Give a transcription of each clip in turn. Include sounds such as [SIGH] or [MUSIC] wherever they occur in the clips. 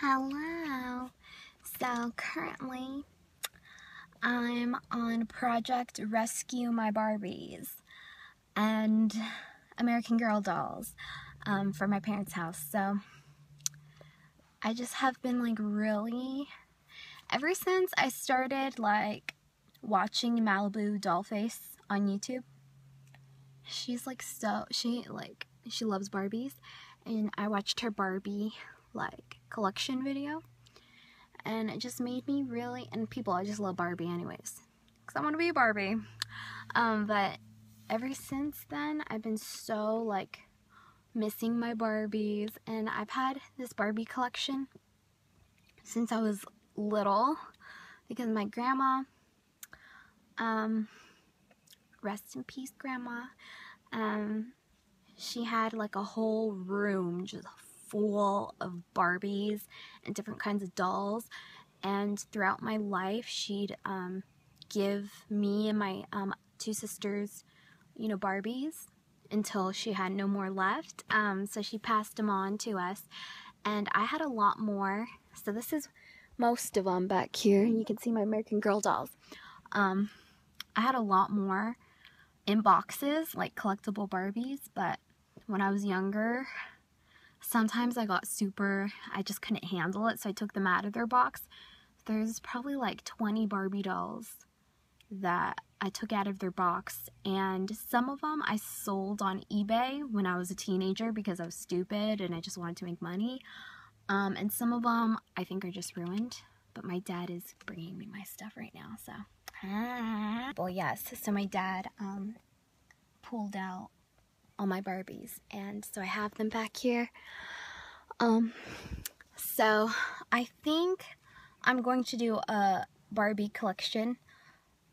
Hello. So currently I'm on Project Rescue My Barbies and American Girl dolls um, my parents' house. So I just have been like really, ever since I started like watching Malibu Dollface on YouTube, she's like so, she like, she loves Barbies and I watched her Barbie like collection video and it just made me really and people I just love Barbie anyways because I want to be a Barbie um, but ever since then I've been so like missing my Barbies and I've had this Barbie collection since I was little because my grandma um, rest in peace grandma um, she had like a whole room just full of Barbies and different kinds of dolls. And throughout my life, she'd um, give me and my um, two sisters, you know, Barbies until she had no more left. Um, so she passed them on to us. And I had a lot more. So this is most of them back here. You can see my American Girl dolls. Um, I had a lot more in boxes, like collectible Barbies, but when I was younger, Sometimes I got super, I just couldn't handle it, so I took them out of their box. There's probably like 20 Barbie dolls that I took out of their box, and some of them I sold on eBay when I was a teenager because I was stupid and I just wanted to make money. Um, and some of them I think are just ruined, but my dad is bringing me my stuff right now, so. Ah. Well, yes, so my dad um, pulled out all my Barbies. And so I have them back here. Um, so I think I'm going to do a Barbie collection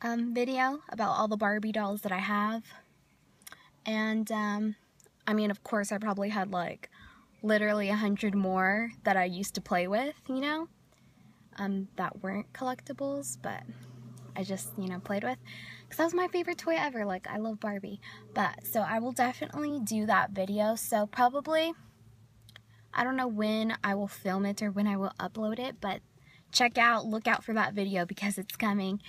um, video about all the Barbie dolls that I have. And um, I mean, of course, I probably had like literally a hundred more that I used to play with, you know, um, that weren't collectibles, but I just, you know, played with. Because that was my favorite toy ever. Like, I love Barbie. But, so I will definitely do that video. So, probably, I don't know when I will film it or when I will upload it, but check out, look out for that video [LAUGHS] because it's coming.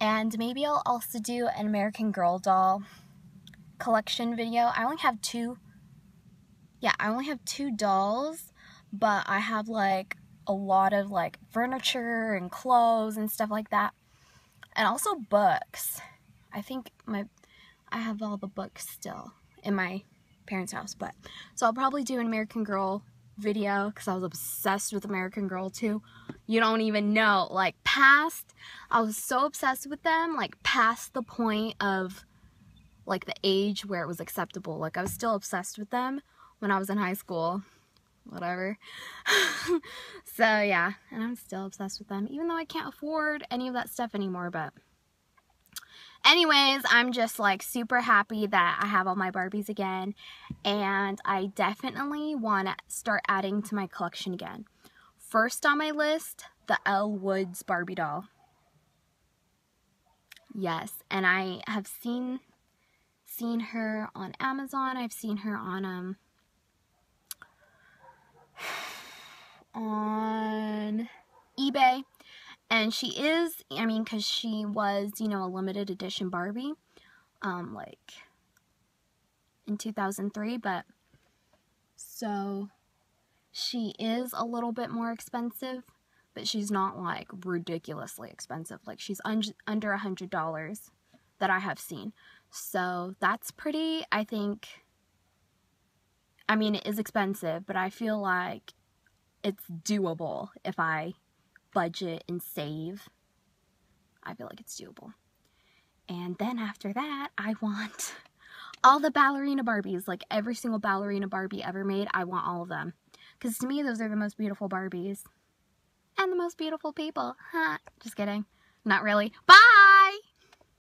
And maybe I'll also do an American Girl doll collection video. I only have two, yeah, I only have two dolls, but I have like a lot of like furniture and clothes and stuff like that and also books. I think my I have all the books still in my parents' house, but so I'll probably do an American Girl video because I was obsessed with American Girl too. You don't even know, like past, I was so obsessed with them, like past the point of like the age where it was acceptable. Like I was still obsessed with them when I was in high school whatever. [LAUGHS] so yeah, and I'm still obsessed with them, even though I can't afford any of that stuff anymore, but anyways, I'm just like super happy that I have all my Barbies again, and I definitely want to start adding to my collection again. First on my list, the Elle Woods Barbie doll. Yes, and I have seen seen her on Amazon. I've seen her on um eBay. And she is, I mean, because she was, you know, a limited edition Barbie, um, like in 2003. But so she is a little bit more expensive, but she's not like ridiculously expensive. Like she's un under a hundred dollars that I have seen. So that's pretty, I think. I mean, it is expensive, but I feel like it's doable if I budget and save, I feel like it's doable. And then after that, I want [LAUGHS] all the ballerina Barbies, like every single ballerina Barbie ever made, I want all of them. Because to me, those are the most beautiful Barbies. And the most beautiful people. Huh. [LAUGHS] Just kidding. Not really. Bye!